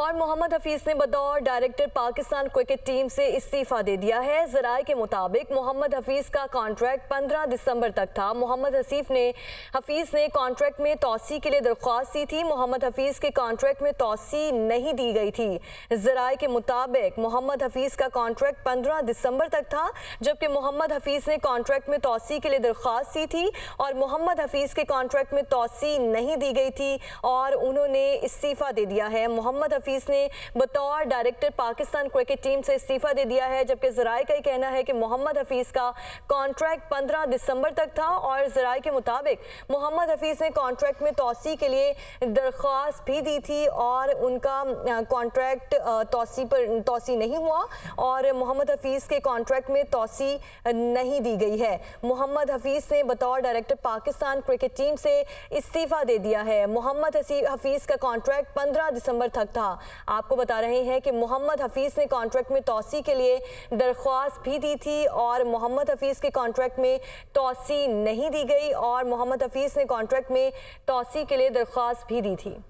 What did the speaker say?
और मोहम्मद हफीज ने बतौर डायरेक्टर पाकिस्तान क्रिकेट टीम से इस्तीफ़ा दे दिया है जराए के मुताबिक मोहम्मद हफीज का कॉन्ट्रैक्ट 15 दिसंबर तक था मोहम्मद हसीफ ने हफीज ने कॉन्ट्रैक्ट में तोसी के लिए दरख्वास्त दी थी मोहम्मद हफीज के कॉन्ट्रैक्ट में तोसी नहीं दी गई थी जराये के मुताबिक मोहम्मद हफीज का कॉन्ट्रैक्ट पंद्रह दिसंबर तक था जबकि मोहम्मद हफीज ने कॉन्ट्रैक्ट में तोसी के लिए दरख्वास्त दी थी और मोहम्मद हफीज के कॉन्ट्रैक्ट में तोसी नहीं दी गई थी और उन्होंने इस्तीफ़ा दे दिया है मोहम्मद हफीज हफीज ने बतौर डायरेक्टर पाकिस्तान क्रिकेट टीम से इस्तीफा दे दिया है जबकि जराये का ये कहना है कि मोहम्मद हफीज का कॉन्ट्रैक्ट पंद्रह दिसंबर तक था और जराये के मुताबिक मोहम्मद हफीज ने कॉन्ट्रैक्ट में तोसी के लिए दरख्वास्त भी दी थी और उनका कॉन्ट्रैक्ट तोसी पर तोसी नहीं हुआ और मोहम्मद हफीज के कॉन्ट्रैक्ट में तोसी नहीं दी गई है मोहम्मद हफीज ने बतौर डायरेक्टर पाकिस्तान क्रिकेट टीम से इस्तीफा दे दिया है मोहम्मद हफीज का कॉन्ट्रैक्ट पंद्रह दिसंबर तक था आपको बता रहे हैं कि मोहम्मद हफीज़ ने कॉन्ट्रैक्ट में तोसी के लिए दरख्वास्त भी दी थी और मोहम्मद हफीज़ के कॉन्ट्रैक्ट में तोसी नहीं दी गई और मोहम्मद हफीज़ ने कॉन्ट्रैक्ट में तोसी के लिए दरख्वास्त भी दी थी